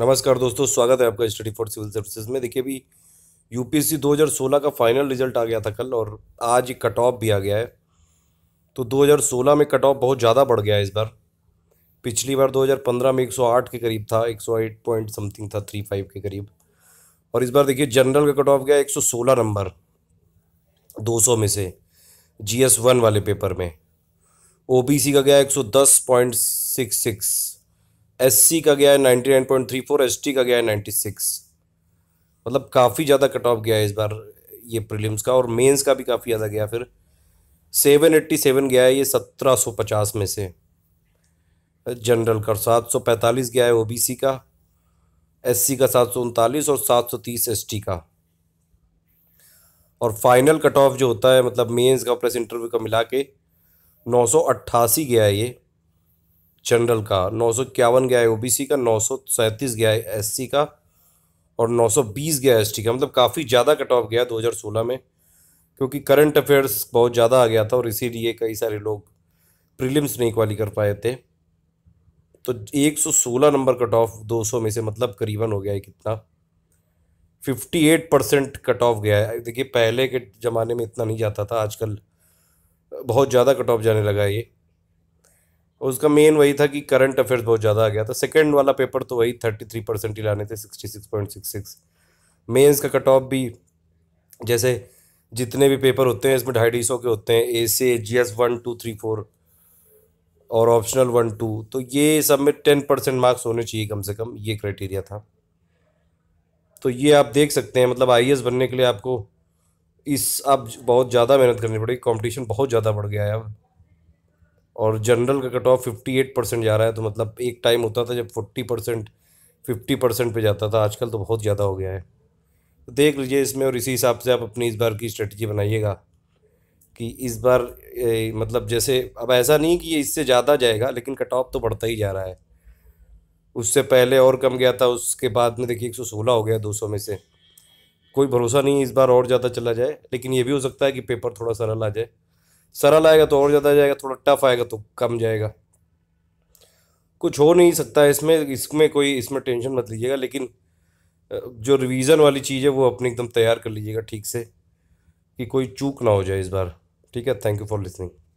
नमस्कार दोस्तों स्वागत है आपका स्टडी फॉर सिविल सर्विसेज में देखिए अभी यूपीएससी 2016 का फाइनल रिजल्ट आ गया था कल और आज कट ऑफ भी आ गया है तो 2016 में कट ऑफ बहुत ज़्यादा बढ़ गया है इस बार पिछली बार 2015 में 108 के करीब था 108 पॉइंट समथिंग था 35 के करीब और इस बार देखिए जनरल का कट ऑफ गया 116 नंबर 200 में से जी एस वन वाले पेपर में ओ का गया 110.66 एससी का गया है ninety nine point three four S का गया है नाइन्टी सिक्स मतलब काफ़ी ज़्यादा कट ऑफ गया है इस बार ये प्रीलिम्स का और मेंस का भी काफ़ी ज़्यादा गया फिर सेवन एट्टी सेवन गया है ये सत्रह सौ पचास में से जनरल का सात सौ पैंतालीस गया है ओबीसी का एससी का सात सौ उनतालीस और सात सौ तीस एस का और फाइनल कट ऑफ जो होता है मतलब मेंस का प्लस इंटरव्यू का मिला के नौ सौ अट्ठासी गया है ये जनरल का नौ सौ इक्यावन गया है सी का नौ सौ सैंतीस गया है सी का और नौ सौ बीस गया है टी का मतलब काफ़ी ज़्यादा कट ऑफ गया दो हज़ार सोलह में क्योंकि करंट अफेयर्स बहुत ज़्यादा आ गया था और इसीलिए कई सारे लोग प्रीलिम्स नहीं क्वाली कर पाए थे तो एक सौ सोलह नंबर कट ऑफ दो सौ में से मतलब करीबन हो गया है कितना fifty eight percent cut off गया है देखिए पहले के ज़माने में इतना नहीं जाता था आजकल बहुत ज़्यादा कट ऑफ जाने लगा ये उसका मेन वही था कि करंट अफेयर्स बहुत ज़्यादा आ गया था सेकेंड वाला पेपर तो वही थर्टी थ्री परसेंट ही लाने थे sixty six point six six mains का कट ऑफ भी जैसे जितने भी पेपर होते हैं इसमें ढाई ढाई सौ के होते हैं ए से G S one two three four और ऑप्शनल वन टू तो ये सब में टेन परसेंट मार्क्स होने चाहिए कम से कम ये क्राइटेरिया था तो ये आप देख सकते हैं मतलब आई बनने के लिए आपको इस अब आप बहुत ज़्यादा मेहनत करनी पड़ेगी कंपटीशन बहुत ज़्यादा बढ़ गया है अब और जनरल का cut off fifty eight percent जा रहा है तो मतलब एक टाइम होता था जब फोर्टी परसेंट फिफ्टी परसेंट पर जाता था आजकल तो बहुत ज़्यादा हो गया है तो देख लीजिए इसमें और इसी हिसाब से आप अपनी इस बार की स्ट्रेटजी बनाइएगा कि इस बार ए, मतलब जैसे अब ऐसा नहीं कि ये इससे ज़्यादा जाएगा लेकिन कट ऑफ तो बढ़ता ही जा रहा है उससे पहले और कम गया था उसके बाद में देखिए एक सौ सोलह हो गया दो सौ में से कोई भरोसा नहीं इस बार और ज़्यादा चला जाए लेकिन ये भी हो सकता है कि पेपर थोड़ा सरल आ जाए सरल आएगा तो और ज़्यादा जाएगा थोड़ा टफ आएगा तो कम जाएगा कुछ हो नहीं सकता इसमें इसमें कोई इसमें टेंशन मत लीजिएगा लेकिन जो रिवीजन वाली चीज़ है वो अपनी एकदम तैयार कर लीजिएगा ठीक से कि कोई चूक ना हो जाए इस बार ठीक है थैंक यू फॉर लिसनिंग